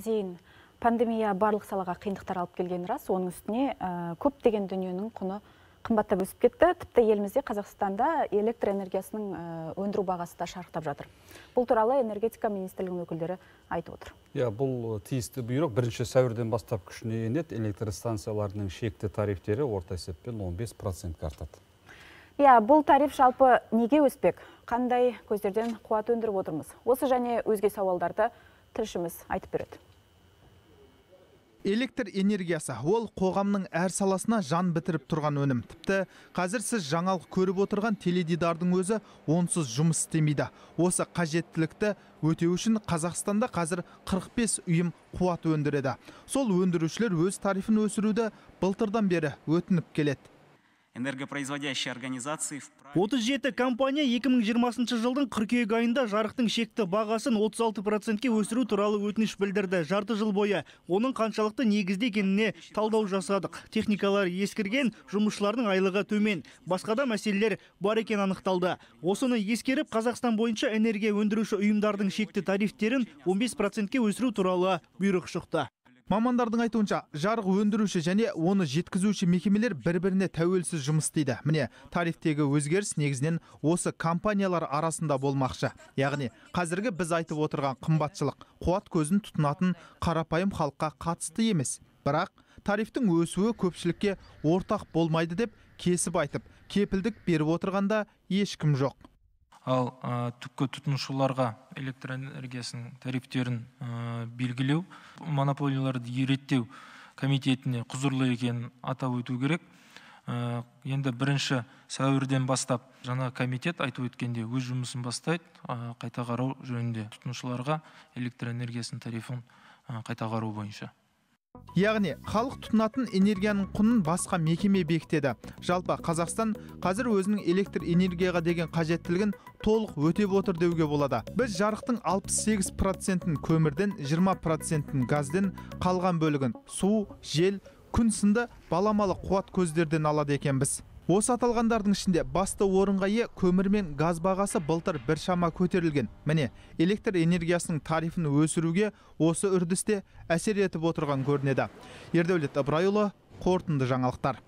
зейін пандемия барлық салаға қиындықтар алып келгені рас оның үстіне ә, деген дүниенің құны қымбаттап өсіп кетті тіпті елімізде қазақстанда электр энергиясының ә, өндіру бағасы да шарықтап жатыр бұл туралы энергетика министрлігінің өкілдері айтып отыр иә бұл тиісті бұйрық бірінші сәуірден бастап күшіне енеді электр станцияларының шекті тарифтері орта есеппен 15 бес процентке артады иә бұл тариф жалпы неге өспек қандай көздерден қуат өндіріп отырмыз осы және өзге сауалдарды тілшіміз айтып береді электр энергиясы ол қоғамның әр саласына жан бітіріп тұрған өнім тіпті қазір сіз жаңалық көріп отырған теледидардың өзі онсыз жұмыс істемейді осы қажеттілікті өтеу үшін қазақстанда қазір 45 ұйым қуат өндіреді сол өндірушілер өз тарифін өсіруді былтырдан бері өтініп келеді энергопроизводящие организации в отыз жеті компания 2020 жылдың қыркүйек айында жарықтың шекті бағасын 36 процентке өсіру туралы өтініш білдірді жарты жыл бойы оның қаншалықты негізде екеніне талдау жасадық техникалар ескірген жұмысшылардың айлығы төмен басқа да мәселелер бар екені анықталды осыны ескеріп қазақстан бойынша энергия өндіруші ұйымдардың шекті тарифтерін 15 процентке өсіру туралы бұйрық шықты мамандардың айтуынша жарық өндіруші және оны жеткізуші мекемелер бір біріне тәуелсіз жұмыс істейді міне тарифтегі өзгеріс негізінен осы компаниялар арасында болмақшы яғни қазіргі біз айтып отырған қымбатшылық қуат көзін тұтынатын қарапайым халыққа қатысты емес бірақ тарифтің өсуі көпшілікке ортақ болмайды деп кесіп айтып кепілдік беріп отырғанда ешкім жоқ ал түпкі тұтынушыларға электр энергиясының тарифтерін белгілеу монополияларды реттеу комитетіне құзырлы екенін атап өту керек енді бірінші сәуірден бастап жаңа комитет айтып өткенде өз жұмысын бастайды қайта қарау жөнінде тұтынушыларға электр энергиясының тарифін қайта қарау бойынша яғни халық тұтынатын энергияның құнын басқа мекеме бекітеді жалпы қазақстан қазір өзінің электр энергияға деген қажеттілігін толық өтеп отыр деуге болады біз жарықтың 68 процентін көмірден 20 процентін газден қалған бөлігін су жел күн сынды баламалы қуат көздерден алады екенбіз осы аталғандардың ішінде басты орынға ие көмір мен газ бағасы былтыр біршама көтерілген міне электр энергиясының тарифін өсіруге осы үрдісте әсер етіп отырған көрінеді ердәулет ыбырайұлы қорытынды жаңалықтар